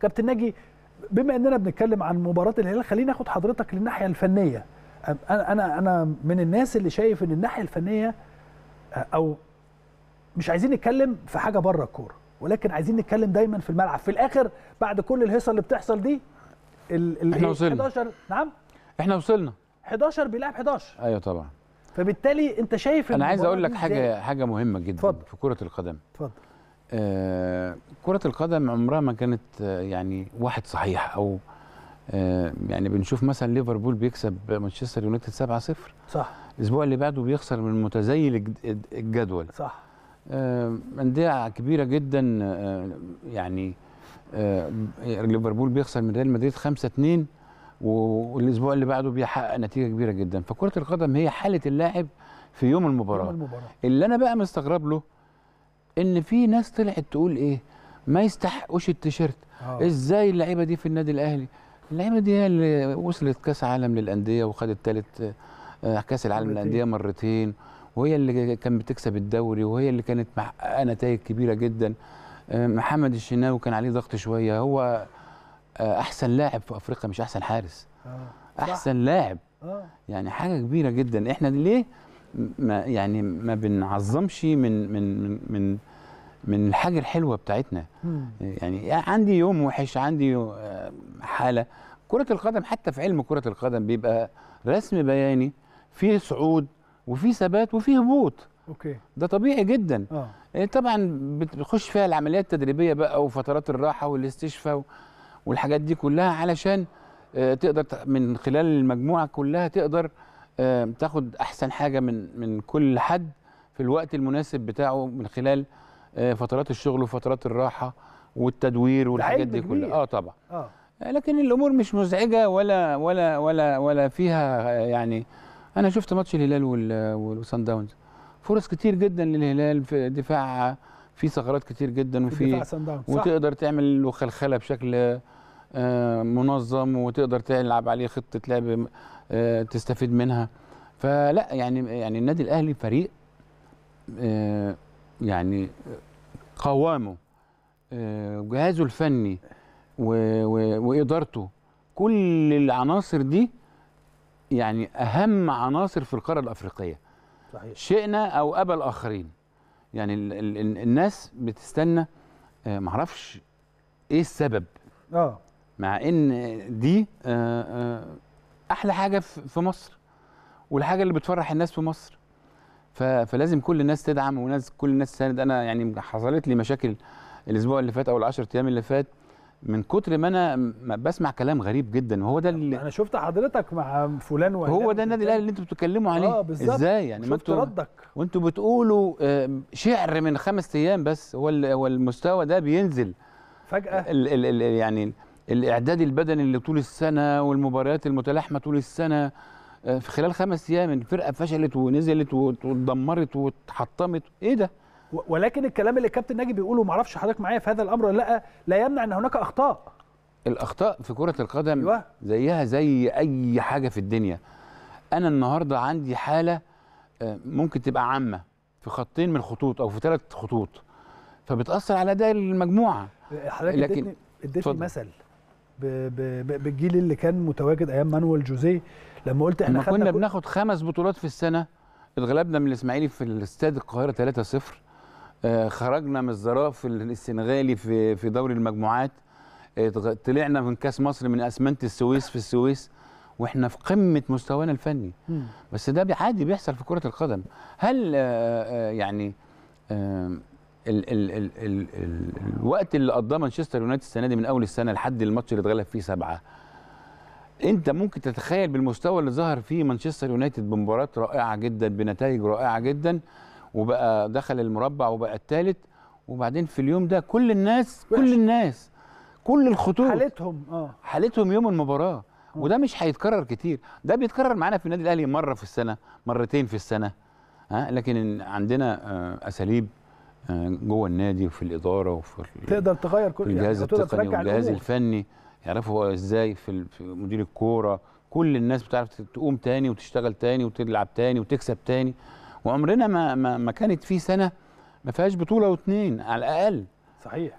كابتن ناجي بما اننا بنتكلم عن مباراه الهلال خلينا ناخد حضرتك للناحيه الفنيه انا انا انا من الناس اللي شايف ان الناحيه الفنيه او مش عايزين نتكلم في حاجه بره الكوره ولكن عايزين نتكلم دايما في الملعب في الاخر بعد كل الهيصه اللي بتحصل دي ال احنا وصلنا 11 نعم احنا وصلنا 11 بيلعب 11 ايوه طبعا فبالتالي انت شايف انا عايز اقول لك حاجه حاجه مهمه جدا فضل. في كره القدم اتفضل آه، كرة القدم عمرها ما كانت آه، يعني واحد صحيح او آه، يعني بنشوف مثلا ليفربول بيكسب مانشستر يونايتد 7-0 صح الاسبوع اللي بعده بيخسر من متزيل الجدول صح آه، انديه كبيره جدا يعني ليفربول بيخسر من ريال مدريد 5-2 والاسبوع اللي بعده بيحقق نتيجه كبيره جدا فكره القدم هي حاله اللاعب في يوم المباراه, يوم المباراة. اللي انا بقى مستغرب له ان في ناس طلعت تقول ايه ما يستحقوش التيشيرت آه. ازاي اللعيبه دي في النادي الاهلي اللعيبه دي هي اللي وصلت كاس عالم للانديه وخدت ثالث آه، كاس العالم للانديه مرتين وهي اللي كانت بتكسب الدوري وهي اللي كانت محققه نتائج كبيره جدا آه، محمد الشناوي كان عليه ضغط شويه هو احسن لاعب في افريقيا مش احسن حارس احسن لاعب يعني حاجه كبيره جدا احنا ليه ما يعني ما بنعظمش من من من, من من الحاجه الحلوه بتاعتنا مم. يعني عندي يوم وحش عندي آه، حاله كره القدم حتى في علم كره القدم بيبقى رسم بياني فيه صعود وفيه ثبات وفيه هبوط اوكي ده طبيعي جدا آه. آه، طبعا بتخش فيها العمليات التدريبيه بقى وفترات الراحه والاستشفاء والحاجات دي كلها علشان آه، تقدر من خلال المجموعه كلها تقدر تاخد احسن حاجه من من كل حد في الوقت المناسب بتاعه من خلال آه، فترات الشغل وفترات الراحه والتدوير والحاجات دي كلها اه طبعا آه. آه. لكن الامور مش مزعجه ولا ولا ولا ولا فيها آه، يعني انا شفت ماتش الهلال والسان داونز فرص كتير جدا للهلال في دفاع في ثغرات كتير جدا وفي وتقدر تعمل وخلخله بشكل منظم وتقدر تلعب عليه خطه لعب تستفيد منها فلا يعني يعني النادي الاهلي فريق يعني قوامه آه، جهازه الفني وادارته كل العناصر دي يعني اهم عناصر في القاره الافريقيه صحيح. شئنا او ابى الاخرين يعني ال ال الناس بتستنى آه، معرفش ايه السبب اه مع ان دي آه، احلى حاجه في مصر والحاجه اللي بتفرح الناس في مصر فلازم كل الناس تدعم وناس كل الناس تساند انا يعني حصلت لي مشاكل الاسبوع اللي فات او ال10 ايام اللي فات من كتر ما انا بسمع كلام غريب جدا وهو ده اللي انا شفت حضرتك مع فلان وهو ده, ده النادي الاهلي اللي انتوا بتتكلموا عليه آه بالظبط ازاي يعني شفت ما ردك وانتوا بتقولوا آه، شعر من خمس ايام بس هو هو المستوى ده بينزل فجاه الـ الـ الـ يعني الاعداد البدني اللي طول السنه والمباريات المتلاحمه طول السنه آه، في خلال خمس ايام الفرقه فشلت ونزلت واتدمرت واتحطمت ايه ده ولكن الكلام اللي الكابتن ناجي بيقوله ما اعرفش حضرتك معايا في هذا الامر لا لا يمنع ان هناك اخطاء الاخطاء في كره القدم أيوة. زيها زي اي حاجه في الدنيا انا النهارده عندي حاله آه، ممكن تبقى عامه في خطين من الخطوط او في ثلاث خطوط فبتاثر على ده المجموعه آه، حضرتك لكن اديتني, اديتني مثل بالجيل اللي كان متواجد ايام مانويل جوزيه لما قلت احنا خدنا كنا بناخد خمس بطولات في السنه اتغلبنا من الاسماعيلي في الاستاد القاهره 3-0 آه خرجنا من الزراف السنغالي في في دوري المجموعات آه طلعنا من كاس مصر من اسمنت السويس في السويس واحنا في قمه مستوانا الفني م. بس ده عادي بيحصل في كره القدم هل آه, آه، يعني ال ال ال ال الوقت اللي قضاه مانشستر يونايتد السنه دي من اول السنه لحد الماتش اللي اتغلب فيه سبعه انت ممكن تتخيل بالمستوى اللي ظهر فيه مانشستر يونايتد بمباراه رائعه جدا بنتائج رائعه جدا وبقى دخل المربع وبقى الثالث وبعدين في اليوم ده كل الناس كل الناس كل الخطوط حالتهم اه حالتهم يوم المباراه آه. وده مش هيتكرر كتير ده بيتكرر معانا في النادي الاهلي مره في السنه مرتين في السنه ها آه. لكن عندنا آه، اساليب جوه النادي وفي الاداره وفي تقدر تغير كل الجهاز يعني التقني والجهاز الفني يعرفوا ازاي في مدير الكوره كل الناس بتعرف تقوم تاني وتشتغل تاني وتلعب تاني وتكسب تاني وعمرنا ما ما, كانت في سنه ما فيهاش بطوله واثنين على الاقل صحيح